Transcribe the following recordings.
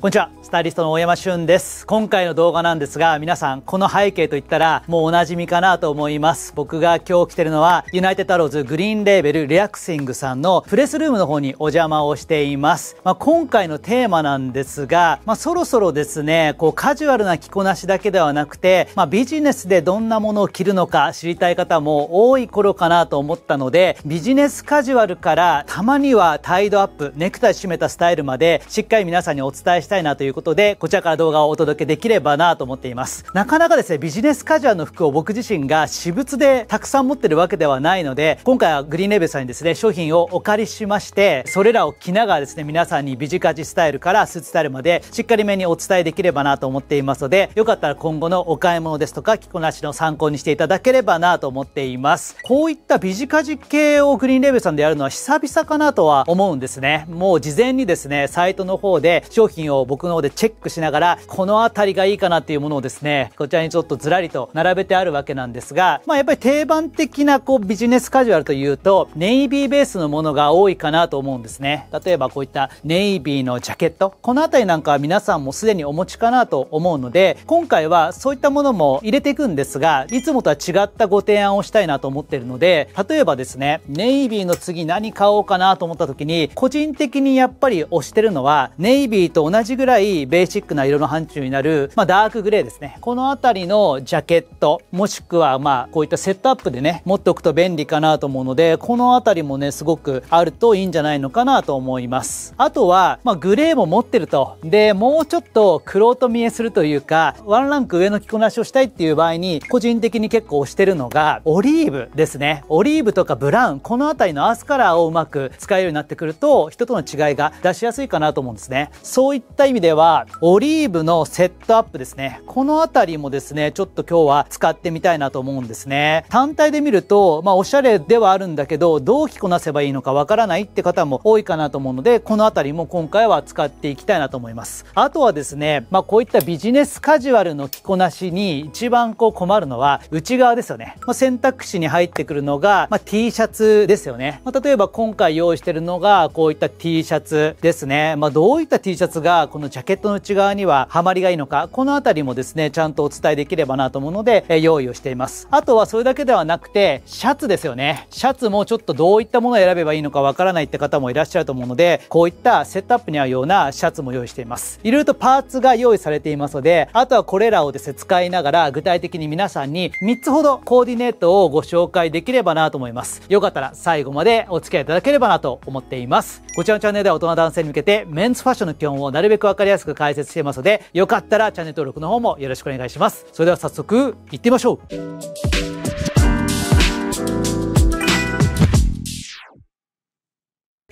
こんにちは、スタイリストの大山俊です。今回の動画なんですが、皆さん、この背景といったら、もうお馴染みかなと思います。僕が今日来てるのは、ユナイテッドアローズグリーンレーベルリラクシングさんのプレスルームの方にお邪魔をしています。まあ、今回のテーマなんですが、まあ、そろそろですね、こう、カジュアルな着こなしだけではなくて、まあ、ビジネスでどんなものを着るのか知りたい方も多い頃かなと思ったので、ビジネスカジュアルから、たまにはタイドアップ、ネクタイ締めたスタイルまで、しっかり皆さんにお伝えしてしたいなということで、こちらから動画をお届けできればなと思っています。なかなかですね、ビジネスカジュアルの服を僕自身が私物でたくさん持ってるわけではないので、今回はグリーンレベルさんにですね、商品をお借りしまして、それらを着ながらですね、皆さんにビジカジスタイルからスーツスタイルまでしっかりめにお伝えできればなと思っていますので、よかったら今後のお買い物ですとか、着こなしの参考にしていただければなと思っています。こういったビジカジ系をグリーンレベルさんでやるのは久々かなとは思うんですね。もう事前にですね、サイトの方で商品を僕の方でチェックしながら、この辺りがいいかなっていうものをですね、こちらにちょっとずらりと並べてあるわけなんですが、まあやっぱり定番的なこうビジネスカジュアルというと、ネイビーベースのものが多いかなと思うんですね。例えばこういったネイビーのジャケット、この辺りなんかは皆さんもすでにお持ちかなと思うので、今回はそういったものも入れていくんですが、いつもとは違ったご提案をしたいなと思ってるので、例えばですね、ネイビーの次何買おうかなと思った時に、個人的にやっぱり推してるのは、ネイビーと同じじぐらいベーシックな色の範疇になる、まあ、ダークグレーですね。この辺りのジャケット、もしくはまあこういったセットアップでね、持っておくと便利かなと思うので、この辺りもね、すごくあるといいんじゃないのかなと思います。あとは、まあ、グレーも持ってると。で、もうちょっと黒と見えするというか、ワンランク上の着こなしをしたいっていう場合に、個人的に結構推してるのが、オリーブですね。オリーブとかブラウン、この辺りのアースカラーをうまく使えるようになってくると、人との違いが出しやすいかなと思うんですね。そういったった意味では、オリーブのセットアップですね。このあたりもですね、ちょっと今日は使ってみたいなと思うんですね。単体で見ると、まあ、おしゃれではあるんだけど、どう着こなせばいいのかわからないって方も多いかなと思うので、このあたりも今回は使っていきたいなと思います。あとはですね、まあ、こういったビジネスカジュアルの着こなしに一番こう困るのは、内側ですよね。まあ、選択肢に入ってくるのが、まあ、T シャツですよね。まあ、例えば今回用意してるのが、こういった T シャツですね。まあ、どういった T シャツがこのジャケットの内側にはハマりがいいのかこの辺りもですねちゃんとお伝えできればなと思うので、え用意をしていますあとはそれだけではなくてシャツですよねシャツもちょっとどういったものを選べばいいのかわからないって方もいらっしゃると思うのでこういったセットアップに合うようなシャツも用意していますいろいろとパーツが用意されていますのであとはこれらをですね使いながら具体的に皆さんに3つほどコーディネートをご紹介できればなと思いますよかったら最後までお付き合いいただければなと思っていますこちらのチャンネルでは大人男性に向けてメンズファッションの基本をなるべくるく分かりやすく解説してますのでよかったらチャンネル登録の方もよろしくお願いしますそれでは早速いってみましょう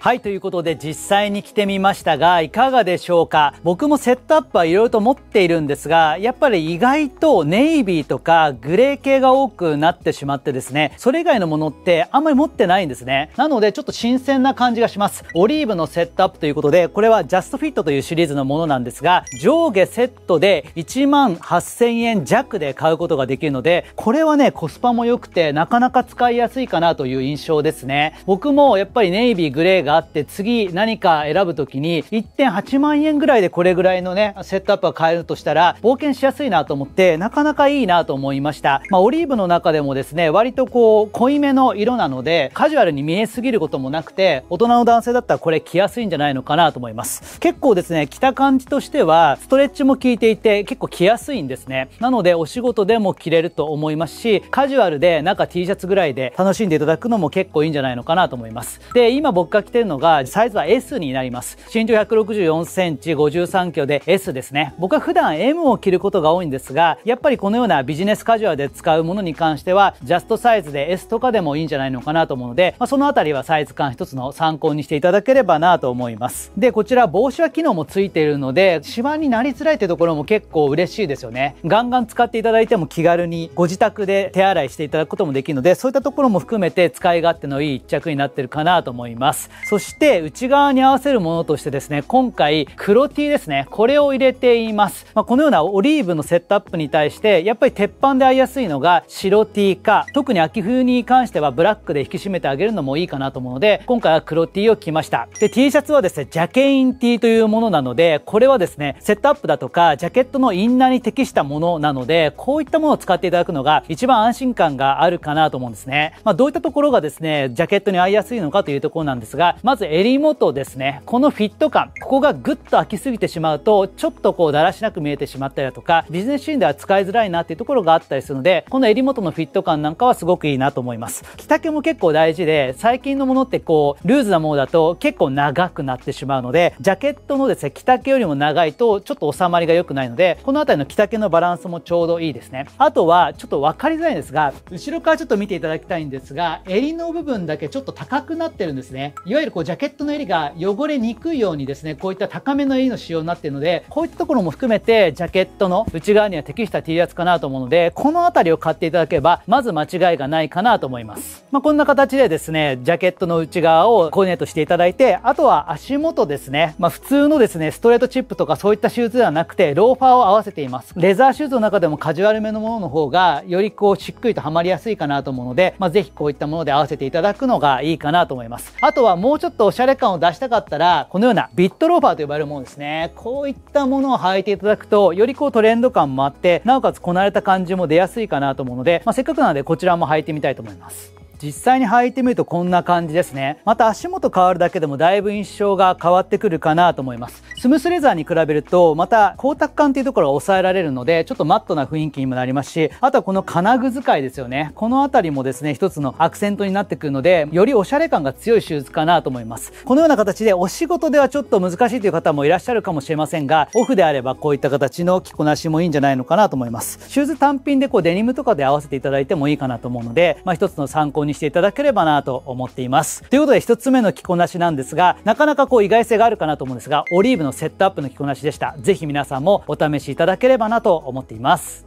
はいということで実際に着てみましたがいかがでしょうか僕もセットアップはいろいろと持っているんですがやっぱり意外とネイビーとかグレー系が多くなってしまってですねそれ以外のものってあんまり持ってないんですねなのでちょっと新鮮な感じがしますオリーブのセットアップということでこれはジャストフィットというシリーズのものなんですが上下セットで1万8000円弱で買うことができるのでこれはねコスパも良くてなかなか使いやすいかなという印象ですね僕もやっぱりネイビーグレーがあって次何か選ぶ時に1.8万円ぐらいでこれぐらいのねセットアップが買えるとしたら冒険しやすいなと思ってなかなかいいなと思いました、まあ、オリーブの中でもですね割とこう濃いめの色なのでカジュアルに見えすぎることもなくて大人の男性だったらこれ着やすいんじゃないのかなと思います結構ですね着た感じとしてはストレッチも効いていて結構着やすいんですねなのでお仕事でも着れると思いますしカジュアルで中 T シャツぐらいで楽しんでいただくのも結構いいんじゃないのかなと思いますで今僕が着てるるのが、サイズは S になります。身長164センチ、53キロで S ですね。僕は普段 M を着ることが多いんですが、やっぱりこのようなビジネスカジュアルで使うものに関しては、ジャストサイズで S とかでもいいんじゃないのかなと思うので、まあ、そのあたりはサイズ感一つの参考にしていただければなと思います。で、こちら帽子は機能もついているので、シワになりづらいってところも結構嬉しいですよね。ガンガン使っていただいても気軽にご自宅で手洗いしていただくこともできるので、そういったところも含めて使い勝手のいい一着になってるかなと思います。そして内側に合わせるものとしてですね今回黒 T ですねこれを入れています、まあ、このようなオリーブのセットアップに対してやっぱり鉄板で合いやすいのが白 T か特に秋冬に関してはブラックで引き締めてあげるのもいいかなと思うので今回は黒 T を着ましたで T シャツはですねジャケイン T というものなのでこれはですねセットアップだとかジャケットのインナーに適したものなのでこういったものを使っていただくのが一番安心感があるかなと思うんですね、まあ、どういったところがですねジャケットに合いやすいのかというところなんですがまず襟元ですね。このフィット感。ここがぐっと開きすぎてしまうと、ちょっとこうだらしなく見えてしまったりだとか、ビジネスシーンでは使いづらいなっていうところがあったりするので、この襟元のフィット感なんかはすごくいいなと思います。着丈も結構大事で、最近のものってこう、ルーズなものだと結構長くなってしまうので、ジャケットのですね、着丈よりも長いとちょっと収まりが良くないので、この辺りの着丈のバランスもちょうどいいですね。あとは、ちょっと分かりづらいんですが、後ろからちょっと見ていただきたいんですが、襟の部分だけちょっと高くなってるんですね。いわゆるゆるこうジャケットの襟が汚れにくいようにですね、こういった高めの襟の仕様になっているので、こういったところも含めて、ジャケットの内側には適した T シャツかなと思うので、この辺りを買っていただければ、まず間違いがないかなと思います。まあ、こんな形でですね、ジャケットの内側をコーディネートしていただいて、あとは足元ですね、まあ、普通のですね、ストレートチップとかそういったシューズではなくて、ローファーを合わせています。レザーシューズの中でもカジュアルめのものの方が、よりこうしっくりとはまりやすいかなと思うので、まあ、ぜひこういったもので合わせていただくのがいいかなと思います。あとはもううちょっとおしゃれ感を出したかったら、このようなビットローファーと呼ばれるものですね。こういったものを履いていただくと、よりこうトレンド感もあって、なおかつこなれた感じも出やすいかなと思うので、まあ、せっかくなのでこちらも履いてみたいと思います。実際に履いてみるとこんな感じですねまた足元変わるだけでもだいぶ印象が変わってくるかなと思いますスムースレザーに比べるとまた光沢感っていうところが抑えられるのでちょっとマットな雰囲気にもなりますしあとはこの金具使いですよねこの辺りもですね一つのアクセントになってくるのでよりおしゃれ感が強いシューズかなと思いますこのような形でお仕事ではちょっと難しいという方もいらっしゃるかもしれませんがオフであればこういった形の着こなしもいいんじゃないのかなと思いますシューズ単品でこうデニムとかで合わせていただいてもいいかなと思うので、まあ、一つの参考ににしていただければなと思っています。ということで1つ目の着こなしなんですが、なかなかこう意外性があるかなと思うんですが、オリーブのセットアップの着こなしでした。ぜひ皆さんもお試しいただければなと思っています。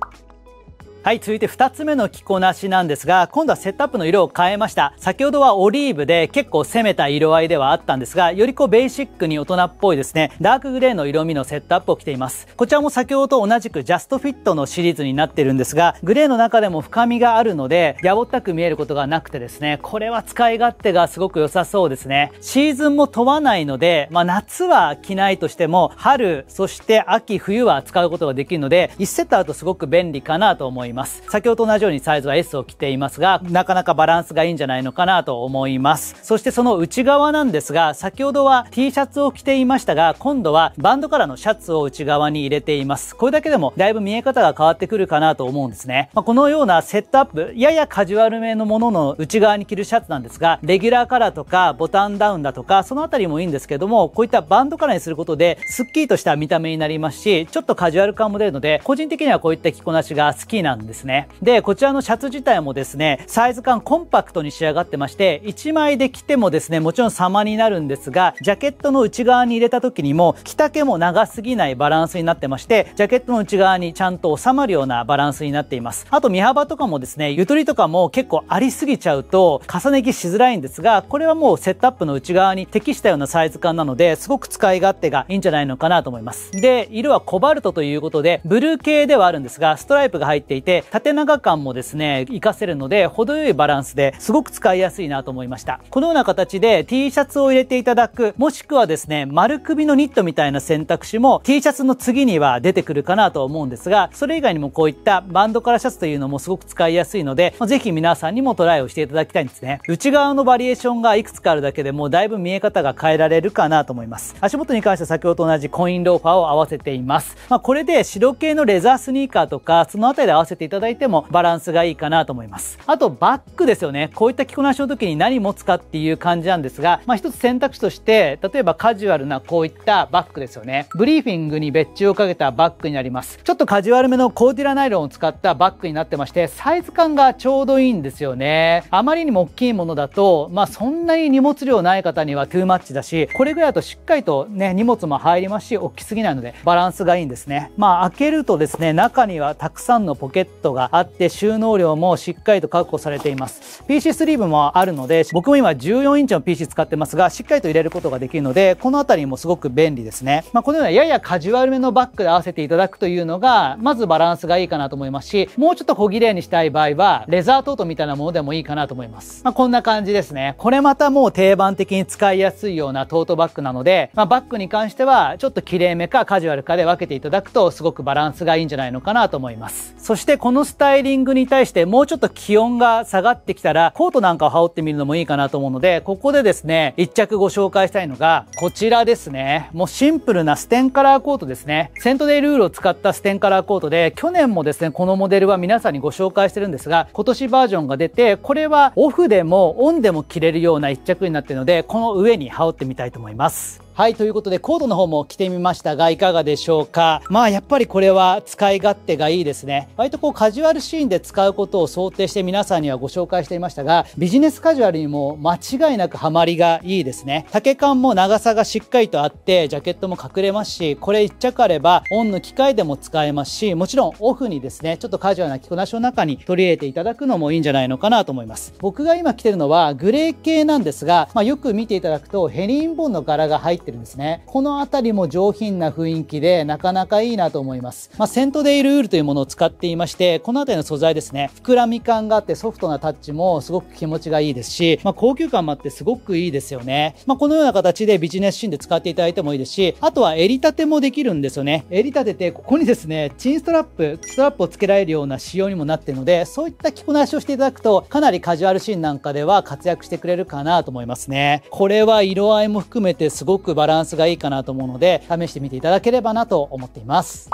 はい、続いて2つ目の着こなしなんですが、今度はセットアップの色を変えました。先ほどはオリーブで結構攻めた色合いではあったんですが、よりこうベーシックに大人っぽいですね、ダークグレーの色味のセットアップを着ています。こちらも先ほどと同じくジャストフィットのシリーズになってるんですが、グレーの中でも深みがあるので、やぼったく見えることがなくてですね、これは使い勝手がすごく良さそうですね。シーズンも問わないので、まあ夏は着ないとしても、春、そして秋、冬は使うことができるので、1セットあるとすごく便利かなと思います。います先ほどと同じようにサイズは S を着ていますがなかなかバランスがいいんじゃないのかなと思いますそしてその内側なんですが先ほどは T シャツを着ていましたが今度はバンドカラーのシャツを内側に入れていますこれだけでもだいぶ見え方が変わってくるかなと思うんですね、まあ、このようなセットアップややカジュアルめのものの内側に着るシャツなんですがレギュラーカラーとかボタンダウンだとかその辺りもいいんですけどもこういったバンドカラーにすることでスッキリとした見た目になりますしちょっとカジュアル感も出るので個人的にはこういった着こなしが好きなんですんですね。で、こちらのシャツ自体もですね、サイズ感コンパクトに仕上がってまして、1枚で着てもですね、もちろん様になるんですが、ジャケットの内側に入れた時にも、着丈も長すぎないバランスになってまして、ジャケットの内側にちゃんと収まるようなバランスになっています。あと、身幅とかもですね、ゆとりとかも結構ありすぎちゃうと、重ね着しづらいんですが、これはもうセットアップの内側に適したようなサイズ感なので、すごく使い勝手がいいんじゃないのかなと思います。で、色はコバルトということで、ブルー系ではあるんですが、ストライプが入っていて、て、縦長感もですね、活かせるので、程よいバランスですごく使いやすいなと思いました。このような形で T シャツを入れていただく、もしくはですね、丸首のニットみたいな選択肢も T シャツの次には出てくるかなと思うんですが、それ以外にもこういったバンドカラーシャツというのもすごく使いやすいので、ぜひ皆さんにもトライをしていただきたいんですね。内側のバリエーションがいくつかあるだけでもだいぶ見え方が変えられるかなと思います。足元に関しては先ほどと同じコインローファーを合わせています。まあ、これで白系のレザースニーカーとか、そのあたりで合わせていただいてもバランスがいいかなと思います。あとバッグですよね。こういった着こなしの時に何持つかっていう感じなんですが、まあ一つ選択肢として、例えばカジュアルなこういったバッグですよね。ブリーフィングに別注をかけたバッグになります。ちょっとカジュアルめのコーディラナイロンを使ったバッグになってまして、サイズ感がちょうどいいんですよね。あまりにも大きいものだと、まあそんなに荷物量ない方にはトゥーマッチだし、これぐらいだとしっかりとね、荷物も入りますし、大きすぎないので、バランスがいいんですね。まあ開けるとですね、中にはたくさんのポケットがあって収納量もしっかりと確保されています PC スリーブもあるので僕も今14インチの PC 使ってますがしっかりと入れることができるのでこの辺りもすごく便利ですね、まあ、このようなややカジュアルめのバッグで合わせていただくというのがまずバランスがいいかなと思いますしもうちょっと小綺麗にしたい場合はレザートートみたいなものでもいいかなと思います、まあ、こんな感じですねこれまたもう定番的に使いやすいようなトートバッグなので、まあ、バッグに関してはちょっと綺麗めかカジュアルかで分けていただくとすごくバランスがいいんじゃないのかなと思いますそしてこのスタイリングに対してもうちょっと気温が下がってきたらコートなんかを羽織ってみるのもいいかなと思うのでここでですね1着ご紹介したいのがこちらですねもうシンプルなステンカラーコートですねセントデイルールを使ったステンカラーコートで去年もですねこのモデルは皆さんにご紹介してるんですが今年バージョンが出てこれはオフでもオンでも着れるような1着になってるのでこの上に羽織ってみたいと思いますはい、ということでコードの方も着てみましたがいかがでしょうか。まあやっぱりこれは使い勝手がいいですね。割とこうカジュアルシーンで使うことを想定して皆さんにはご紹介していましたが、ビジネスカジュアルにも間違いなくハマりがいいですね。丈感も長さがしっかりとあって、ジャケットも隠れますし、これ1着あればオンの機械でも使えますし、もちろんオフにですね、ちょっとカジュアルな着こなしの中に取り入れていただくのもいいんじゃないのかなと思います。僕が今着てるのはグレー系なんですが、まあ、よく見ていただくとヘリンボンの柄が入ってってるんですね。この辺りも上品な雰囲気で、なかなかいいなと思います。まあ、セントデイルウールというものを使っていまして、この辺りの素材ですね、膨らみ感があってソフトなタッチもすごく気持ちがいいですし、まあ、高級感もあってすごくいいですよね。まあ、このような形でビジネスシーンで使っていただいてもいいですし、あとは襟立てもできるんですよね。襟立てて、ここにですね、チンストラップ、ストラップを付けられるような仕様にもなってるので、そういった着こなしをしていただくと、かなりカジュアルシーンなんかでは活躍してくれるかなと思いますね。これは色合いも含めてすごくバランスがいいかなと思うので試してみていただければなと思っています。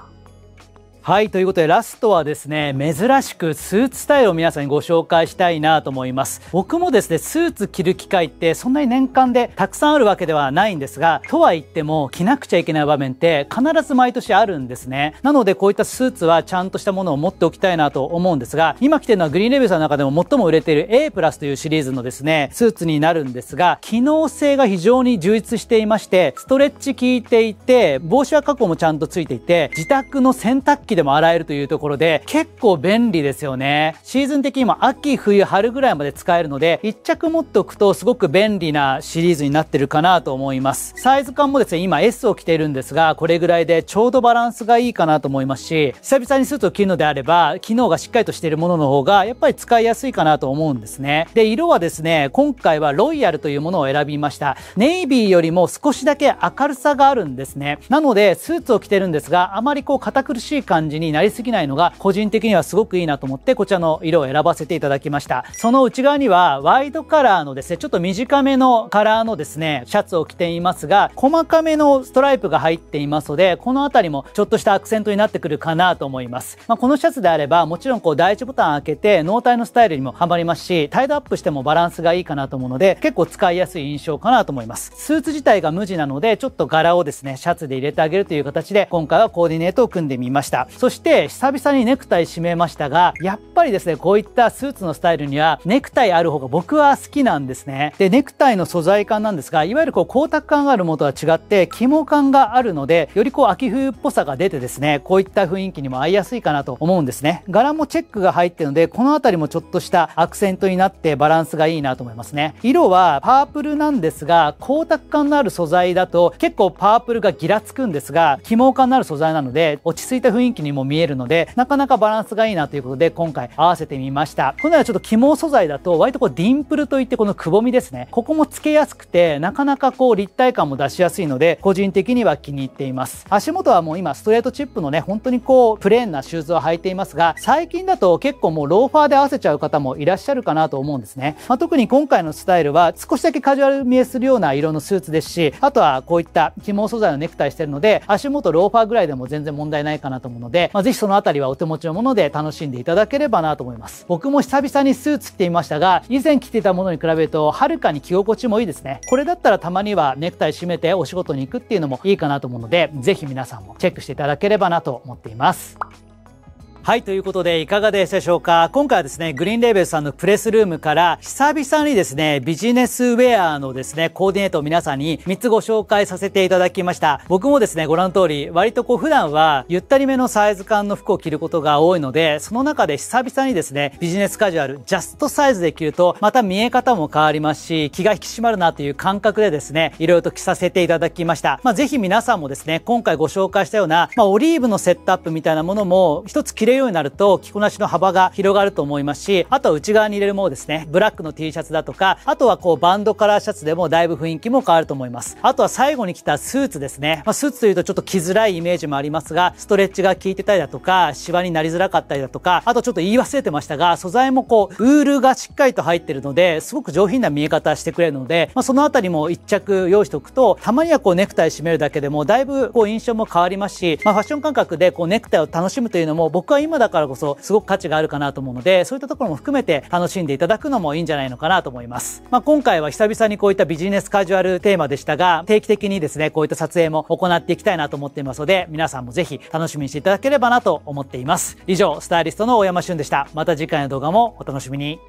はいということでラストはですね珍しくスーツスタイルを皆さんにご紹介したいなと思います僕もですねスーツ着る機会ってそんなに年間でたくさんあるわけではないんですがとは言っても着なくちゃいけない場面って必ず毎年あるんですねなのでこういったスーツはちゃんとしたものを持っておきたいなと思うんですが今着てるのはグリーンレビューさんの中でも最も売れている A プラスというシリーズのですねスーツになるんですが機能性が非常に充実していましてストレッチ効いていて帽子は加工もちゃんとついていて自宅の洗濯機でも洗えるというところで、結構便利ですよね。シーズン的にも秋、冬、春ぐらいまで使えるので、1着持っておくとすごく便利なシリーズになってるかなと思います。サイズ感もですね、今 S を着ているんですが、これぐらいでちょうどバランスがいいかなと思いますし、久々にスーツを着るのであれば、機能がしっかりとしているものの方が、やっぱり使いやすいかなと思うんですね。で、色はですね、今回はロイヤルというものを選びました。ネイビーよりも少しだけ明るさがあるんですね。なので、スーツを着てるんですが、あまりこう堅苦しい感じ感じになりすぎないのが個人的にはすごくいいなと思ってこちらの色を選ばせていただきましたその内側にはワイドカラーのですねちょっと短めのカラーのですねシャツを着ていますが細かめのストライプが入っていますのでこの辺りもちょっとしたアクセントになってくるかなと思います、まあ、このシャツであればもちろんこう第1ボタン開けて脳体のスタイルにもハマりますしタイドアップしてもバランスがいいかなと思うので結構使いやすい印象かなと思いますスーツ自体が無地なのでちょっと柄をですねシャツで入れてあげるという形で今回はコーディネートを組んでみましたそして久々にネクタイ締めましたがやっぱりですねこういったスーツのスタイルにはネクタイある方が僕は好きなんですねでネクタイの素材感なんですがいわゆるこう光沢感があるものとは違って肝感があるのでよりこう秋冬っぽさが出てですねこういった雰囲気にも合いやすいかなと思うんですね柄もチェックが入ってるのでこの辺りもちょっとしたアクセントになってバランスがいいなと思いますね色はパープルなんですが光沢感のある素材だと結構パープルがギラつくんですが肝感のある素材なので落ち着いた雰囲気にも見えるので、なかなかバランスがいいなということで、今回合わせてみました。このようなちょっと起毛素材だと、割とこうディンプルといってこのくぼみですね。ここもつけやすくて、なかなかこう立体感も出しやすいので、個人的には気に入っています。足元はもう今ストレートチップのね、本当にこうプレーンなシューズを履いていますが、最近だと結構もうローファーで合わせちゃう方もいらっしゃるかなと思うんですね。まあ、特に今回のスタイルは少しだけカジュアル見えするような色のスーツですし、あとはこういった起毛素材のネクタイしてるので、足元ローファーぐらいでも全然問題ないかなと思うのので、まあ、ぜひそのあたりはお手持ちのもので楽しんでいただければなと思います。僕も久々にスーツ着ていましたが、以前着ていたものに比べると、はるかに着心地もいいですね。これだったらたまにはネクタイ締めてお仕事に行くっていうのもいいかなと思うので、ぜひ皆さんもチェックしていただければなと思っています。はい、ということでいかがでしたでしょうか今回はですね、グリーンレーベルさんのプレスルームから久々にですね、ビジネスウェアのですね、コーディネートを皆さんに3つご紹介させていただきました。僕もですね、ご覧の通り、割とこう普段はゆったりめのサイズ感の服を着ることが多いので、その中で久々にですね、ビジネスカジュアル、ジャストサイズで着ると、また見え方も変わりますし、気が引き締まるなという感覚でですね、いろいろと着させていただきました。まあ、ぜひ皆さんもですね、今回ご紹介したような、まあ、オリーブのセットアップみたいなものも、一つ綺麗るようになると着こなしの幅が広がると思いますしあとは内側に入れるものですねブラックの T シャツだとかあとはこうバンドカラーシャツでもだいぶ雰囲気も変わると思いますあとは最後に着たスーツですね、まあ、スーツというとちょっと着づらいイメージもありますがストレッチが効いてたりだとかシワになりづらかったりだとかあとちょっと言い忘れてましたが素材もこうウールがしっかりと入ってるのですごく上品な見え方してくれるので、まあ、その辺りも一着用意しておくとたまにはこうネクタイ締めるだけでもだいぶこう印象も変わりますし、まあ、ファッション感覚でこうネクタイを楽しむというのも僕はい今だからこそすごく価値があるかなと思うので、そういったところも含めて楽しんでいただくのもいいんじゃないのかなと思います。まあ、今回は久々にこういったビジネスカジュアルテーマでしたが、定期的にですね、こういった撮影も行っていきたいなと思っていますので、皆さんもぜひ楽しみにしていただければなと思っています。以上、スタイリストの大山俊でした。また次回の動画もお楽しみに。